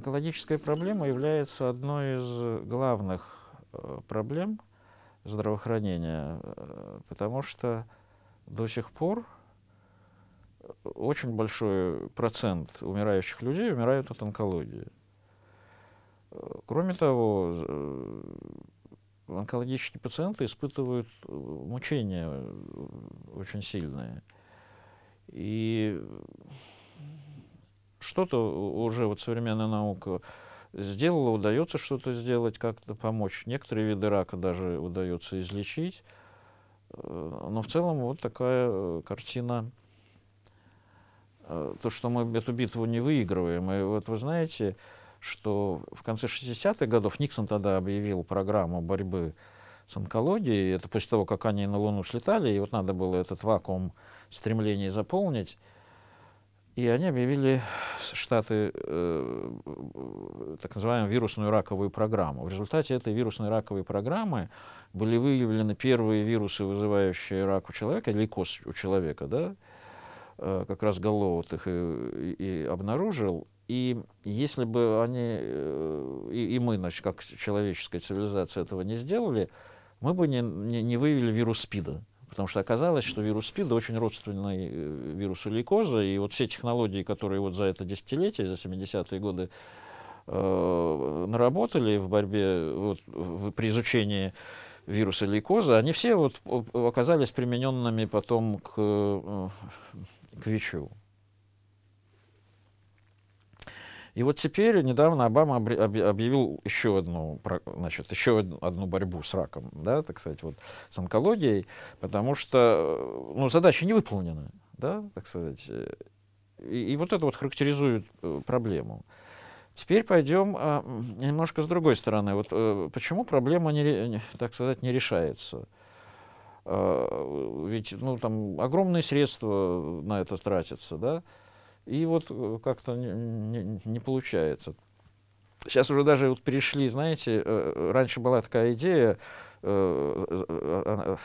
Онкологическая проблема является одной из э, главных э, проблем здравоохранения, э, потому что до сих пор очень большой процент умирающих людей умирают от онкологии. Кроме того, онкологические пациенты испытывают мучения очень сильные. И что-то уже вот современная наука сделала, удается что-то сделать, как-то помочь. Некоторые виды рака даже удается излечить. Э, но в целом вот такая э, картина, э, то, что мы эту битву не выигрываем. И вот вы знаете, что в конце 60-х годов Никсон тогда объявил программу борьбы с онкологией. Это после того, как они на Луну слетали, и вот надо было этот вакуум стремлений заполнить. И они объявили Штаты э, так называемую вирусную раковую программу. В результате этой вирусной раковой программы были выявлены первые вирусы, вызывающие рак у человека, лейкоз у человека, да, э, как раз Голлоуд их э, и, и обнаружил. И если бы они, э, и, и мы, значит, как человеческая цивилизация этого не сделали, мы бы не, не, не выявили вирус СПИДа. Потому что оказалось, что вирус СПИДа очень родственный э, вирусу лейкоза, и вот все технологии, которые вот за это десятилетие, за 70-е годы э, наработали в борьбе, вот, в, при изучении вируса лейкоза, они все вот оказались примененными потом к, э, к ВИЧу. И вот теперь недавно Обама объявил еще одну, значит, еще одну борьбу с раком, да, так сказать, вот с онкологией, потому что э, ну, задача не выполнена, да, так сказать. И, и вот это вот характеризует э, проблему. Теперь пойдем а, немножко с другой стороны. Вот а, почему проблема, не, так сказать, не решается? А, ведь ну, там огромные средства на это тратятся, да? И вот э, как-то не, не, не получается. Сейчас уже даже вот перешли, знаете, э, э, раньше была такая идея, что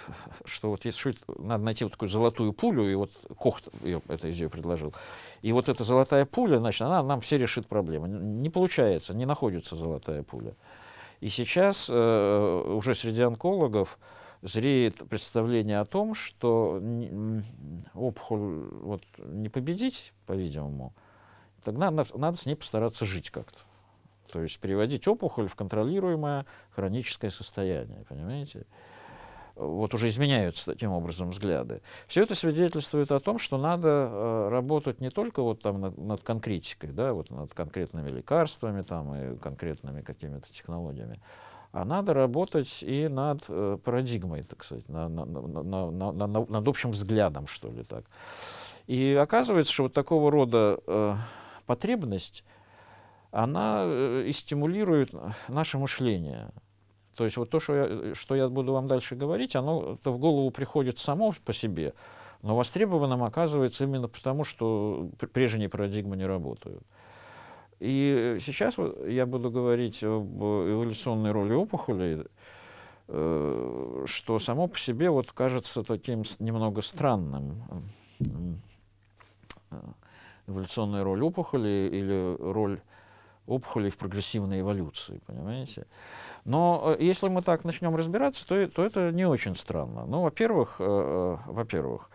вот если шить, надо найти вот такую золотую пулю, и вот Кох ее, эту идею предложил. И вот эта золотая пуля, значит, она нам все решит проблемы. Не получается, не находится золотая пуля. И сейчас уже среди онкологов зреет представление о том, что опухоль вот, не победить, по-видимому, тогда надо, надо с ней постараться жить как-то. То есть переводить опухоль в контролируемое хроническое состояние, понимаете? Вот уже изменяются таким образом взгляды. Все это свидетельствует о том, что надо э, работать не только вот там над, над конкретикой, да, вот над конкретными лекарствами там и конкретными какими-то технологиями, а надо работать и над э, парадигмой, так сказать, на, на, на, на, на, над общим взглядом, что ли, так. И оказывается, что вот такого рода э, потребность, она э, и стимулирует наше мышление. То есть вот то, что я, что я буду вам дальше говорить, оно то в голову приходит само по себе, но востребованным оказывается именно потому, что прежние парадигмы не работают. И сейчас я буду говорить об эволюционной роли опухолей, э, что само по себе вот кажется таким немного странным. Э, эволюционная роль опухоли или роль опухолей в прогрессивной эволюции, понимаете? Но э, если мы так начнем разбираться, то, то это не очень странно. Ну, во-первых, э, во-первых,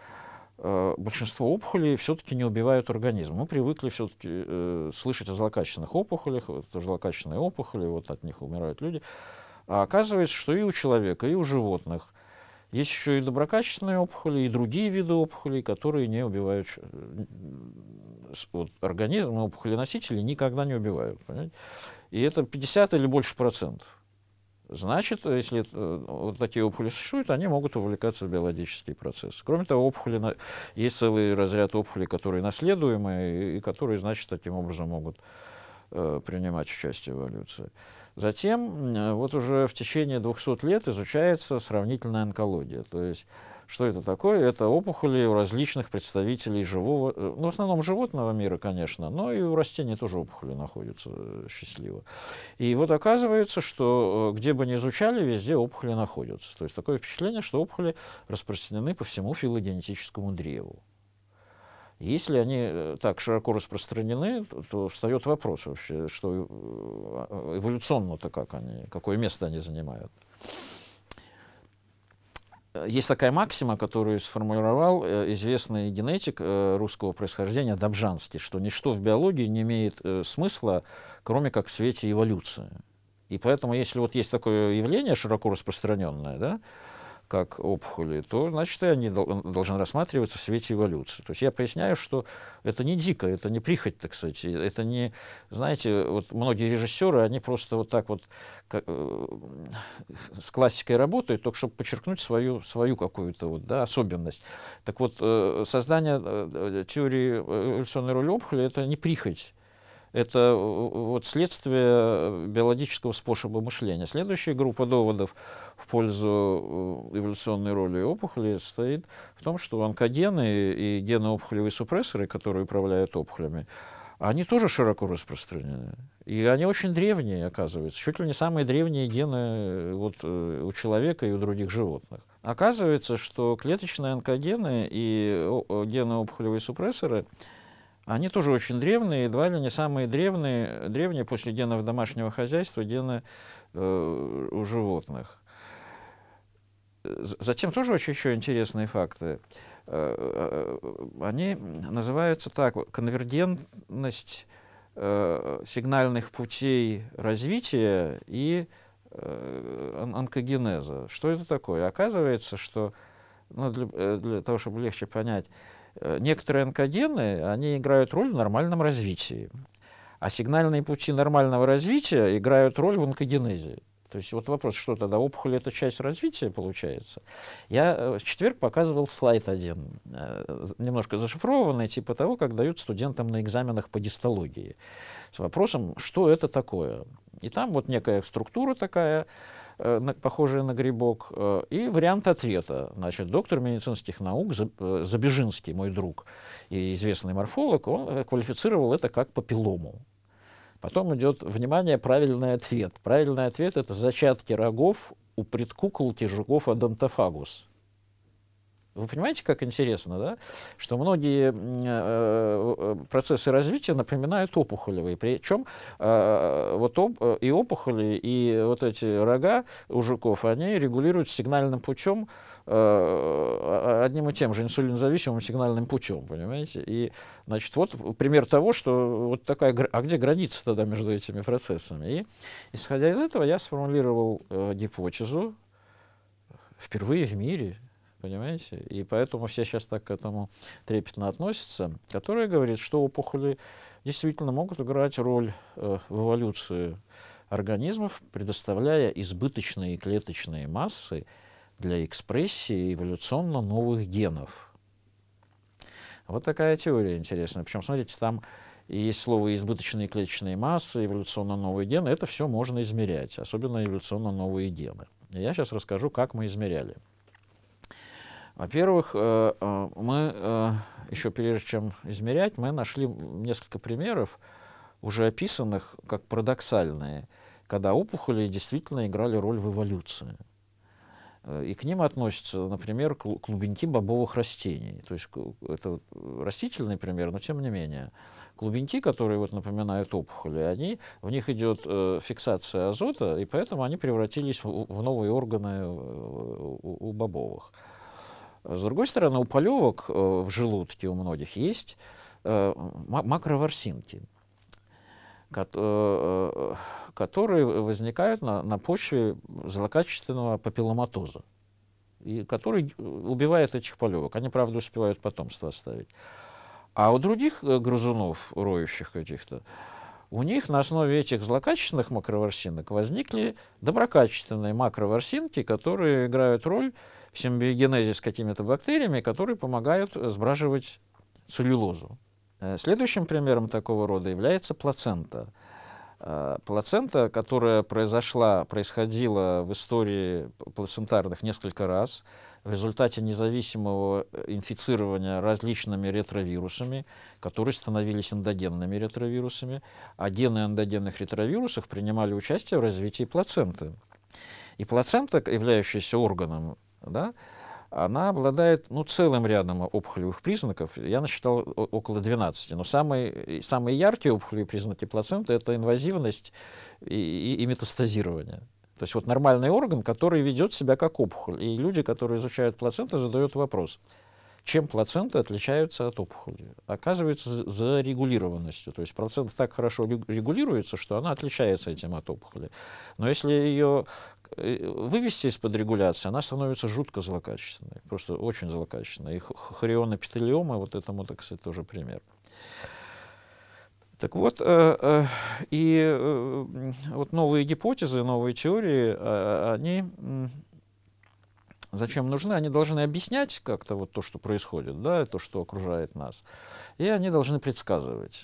Э, большинство опухолей все-таки не убивают организм. Мы привыкли все-таки э, слышать о злокачественных опухолях, вот, злокачественные опухоли, вот от них умирают люди. А оказывается, что и у человека, и у животных есть еще и доброкачественные опухоли, и другие виды опухолей, которые не убивают э, вот, организм, опухоли носители никогда не убивают. Понимаете? И это 50 или больше процентов. Значит, если э, вот такие опухоли существуют, они могут увлекаться в биологические процессы. Кроме того, опухоли, есть целый разряд опухолей, которые наследуемые и которые, значит, таким образом могут э, принимать участие в эволюции. Затем, э, вот уже в течение 200 лет изучается сравнительная онкология, то есть что это такое? Это опухоли у различных представителей живого, э, ну, в основном животного мира, конечно, но и у растений тоже опухоли находятся э, счастливо. И вот оказывается, что э, где бы ни изучали, везде опухоли находятся. То есть такое впечатление, что опухоли распространены по всему филогенетическому древу. Если они так широко распространены, то, то встает вопрос вообще, что эволюционно-то как они, какое место они занимают. Э, есть такая максима, которую сформулировал э, известный генетик э, русского происхождения Добжанский, что ничто в биологии не имеет смысла, кроме как в свете эволюции. И поэтому, если вот есть такое явление широко распространенное, да, как опухоли, то, значит, они э, должны рассматриваться в свете эволюции. То есть я поясняю, что это не дико, это не прихоть, так сказать, это не, знаете, вот многие режиссеры, они просто вот так вот как, э, с классикой работают, только чтобы подчеркнуть свою, свою какую-то вот, да, особенность. Так вот, э, создание теории эволюционной роли опухоли – это не прихоть, это э, вот следствие э, биологического способа мышления. Следующая группа доводов в пользу э, эволюционной роли опухоли стоит в том, что онкогены и гены опухолевые супрессоры, которые управляют опухолями, они тоже широко распространены. И они очень древние, оказывается. Чуть ли не самые древние гены вот, у человека и у других животных. Оказывается, что клеточные онкогены и гены опухолевые супрессоры – они тоже очень древние, едва ли не самые древние, древние после генов домашнего хозяйства, гены э, у животных. Затем тоже очень еще интересные факты. Э, э, они называются так, конвергентность э, сигнальных путей развития и онкогенеза. Что это такое? Оказывается, что ну, для, для того, чтобы легче понять, Э, некоторые онкогены, они играют роль в нормальном развитии. А сигнальные пути нормального развития играют роль в онкогенезе. То есть вот вопрос, что тогда опухоль это часть развития получается. Я э, в четверг показывал слайд один, э, немножко зашифрованный, типа того, как дают студентам на экзаменах по гистологии, с вопросом, что это такое. И там вот некая структура такая, э, похожая на грибок, э, и вариант ответа. Значит, доктор медицинских наук э, Забежинский, мой друг и известный морфолог, он квалифицировал это как папиллому. Потом идет, внимание, правильный ответ. Правильный ответ – это зачатки рогов у предкуколки жуков адентофагус. Вы понимаете, как интересно, да? что многие э, э, процессы развития напоминают опухолевые. Причем э, вот об, э, и опухоли, и вот эти рога у жуков, они регулируют сигнальным путем, э, а, одним и тем же инсулинозависимым сигнальным путем, понимаете? И, значит, вот пример того, что вот такая... А где граница тогда между этими процессами? И, исходя из этого, я сформулировал э, гипотезу, впервые в мире – понимаете? И поэтому все сейчас так к этому трепетно относятся, которая говорит, что опухоли действительно могут играть роль э, в эволюции организмов, предоставляя избыточные клеточные массы для экспрессии эволюционно новых генов. Вот такая теория интересная. Причем, смотрите, там есть слово «избыточные клеточные массы», «эволюционно новые гены». Это все можно измерять, особенно эволюционно новые гены. Я сейчас расскажу, как мы измеряли. Во-первых, э, э, мы э, еще прежде чем измерять, мы нашли несколько примеров, уже описанных как парадоксальные, когда опухоли действительно играли роль в эволюции. И к ним относятся, например, клубеньки бобовых растений. То есть это растительный пример, но тем не менее. Клубеньки, которые вот напоминают опухоли, они, в них идет э, фиксация азота, и поэтому они превратились в, в новые органы у, у бобовых. С другой стороны, у полевок э, в желудке у многих есть э, макроворсинки, э, которые возникают на, на почве злокачественного папилломатоза, и который убивает этих полевок. Они, правда, успевают потомство оставить. А у других грызунов, роющих каких-то, у них на основе этих злокачественных макроворсинок возникли доброкачественные макроворсинки, которые играют роль в симбиогенезе с какими-то бактериями, которые помогают э, сбраживать целлюлозу. Э, следующим примером такого рода является плацента. Э, плацента, которая произошла, происходила в истории плацентарных несколько раз в результате независимого инфицирования различными ретровирусами, которые становились эндогенными ретровирусами, а гены эндогенных ретровирусов принимали участие в развитии плаценты. И плацента, являющаяся органом да, она обладает ну, целым рядом опухолевых признаков. Я насчитал около 12, но самые, самые яркие опухолевые признаки плаценты — это инвазивность и, и, и метастазирование. То есть вот нормальный орган, который ведет себя как опухоль. И люди, которые изучают плаценту, задают вопрос — чем плаценты отличаются от опухоли? Оказывается, за регулированностью. То есть плацента так хорошо регулируется, что она отличается этим от опухоли. Но если ее э, вывести из-под регуляции, она становится жутко злокачественной, просто очень злокачественной. И хорионопителиома вот этому, так сказать, тоже пример. Так вот, э, э, и вот новые гипотезы, новые теории, а, они зачем нужны, они должны объяснять как-то вот то, что происходит, да, то, что окружает нас, и они должны предсказывать.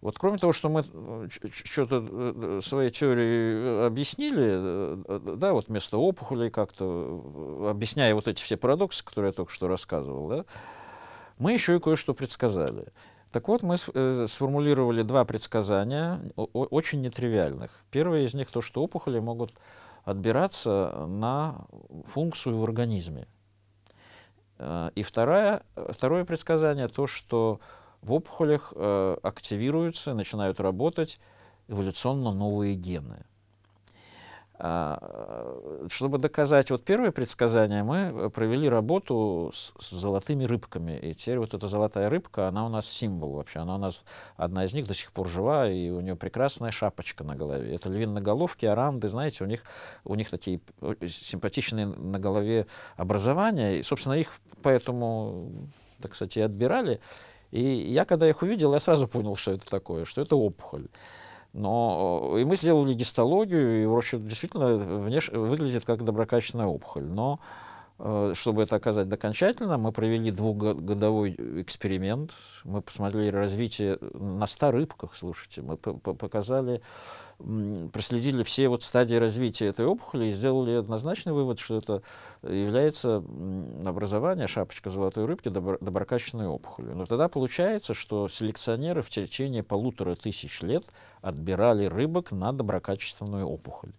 Вот кроме того, что мы э, что-то э, э, своей теории объяснили, да, вот вместо опухолей как-то, объясняя вот эти все парадоксы, которые я только что рассказывал, да, мы еще и кое-что предсказали. Так вот, мы сформулировали два предсказания, очень нетривиальных. Первое из них то, что опухоли могут отбираться на функцию в организме. Э, и второе, второе предсказание то, что в опухолях э, активируются, начинают работать эволюционно новые гены. А, э, чтобы доказать вот первое предсказание, мы э, провели работу с, с золотыми рыбками. И теперь вот эта золотая рыбка, она у нас символ вообще. Она у нас, одна из них до сих пор жива, и у нее прекрасная шапочка на голове. Это на головке, аранды, знаете, у них, у них такие э, симпатичные на голове образования. И, собственно, их поэтому, так сказать, и отбирали. И я, когда их увидел, я сразу понял, что это такое, что это опухоль. Но э, и мы сделали гистологию, и в общем действительно внеш... выглядит как доброкачественная опухоль. Но э, чтобы это оказать окончательно мы провели двухгодовой эксперимент. Мы посмотрели развитие на 100 рыбках, слушайте. Мы показали проследили все вот стадии развития этой опухоли и сделали однозначный вывод, что это является образование шапочка золотой рыбки добро, доброкачественной опухолью. Но тогда получается, что селекционеры в течение полутора тысяч лет отбирали рыбок на доброкачественную опухоль.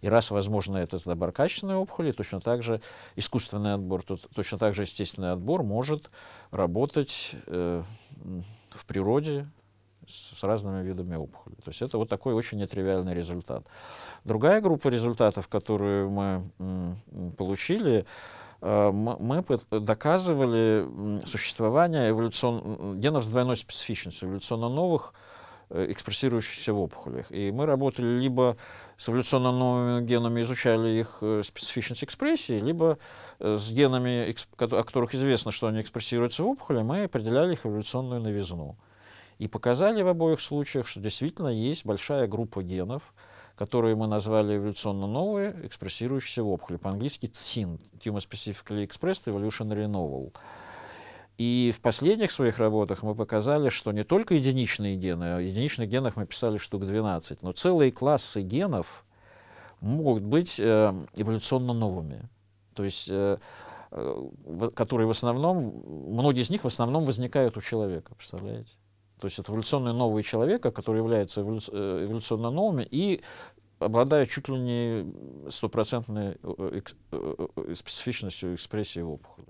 И раз, возможно, это с доброкачественной опухоли, точно так же искусственный отбор, то, точно так же естественный отбор может работать э, в природе, с разными видами опухоли. То есть это вот такой очень нетривиальный результат. Другая группа результатов, которую мы получили, э, мы доказывали существование эволюцион... генов с двойной специфичностью, эволюционно новых, э, экспрессирующихся в опухолях. И мы работали либо с эволюционно новыми генами, изучали их э, специфичность экспрессии, либо с генами, о которых известно, что они экспрессируются в опухоли, мы определяли их эволюционную новизну. И показали в обоих случаях, что действительно есть большая группа генов, которые мы назвали эволюционно новые, экспрессирующиеся в опухоли. По-английски TSIN, Tumor Specifically Expressed Evolutionary Novel. И в последних своих работах мы показали, что не только единичные гены, о а единичных генах мы писали штук 12, но целые классы генов могут быть э, эволюционно новыми. То есть, э, э, которые в основном, многие из них в основном возникают у человека, представляете? То есть это эволюционные новые человека, которые являются э, эволюционно новыми и обладают чуть ли не стопроцентной э, э, специфичностью экспрессии в опухоли.